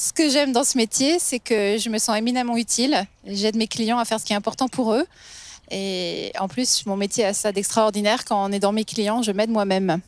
Ce que j'aime dans ce métier, c'est que je me sens éminemment utile. J'aide mes clients à faire ce qui est important pour eux. Et en plus, mon métier a ça d'extraordinaire. Quand on est dans mes clients, je m'aide moi-même.